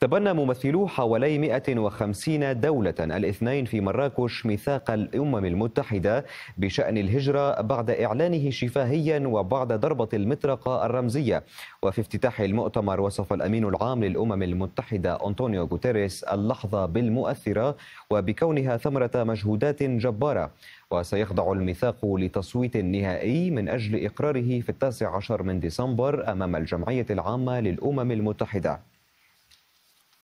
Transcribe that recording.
تبنى ممثلو حوالي 150 دولة الاثنين في مراكش ميثاق الأمم المتحدة بشأن الهجرة بعد إعلانه شفاهيا وبعد ضربة المطرقة الرمزية وفي افتتاح المؤتمر وصف الأمين العام للأمم المتحدة أنطونيو غوتيريس اللحظة بالمؤثرة وبكونها ثمرة مجهودات جبارة وسيخضع الميثاق لتصويت نهائي من أجل إقراره في التاسع عشر من ديسمبر أمام الجمعية العامة للأمم المتحدة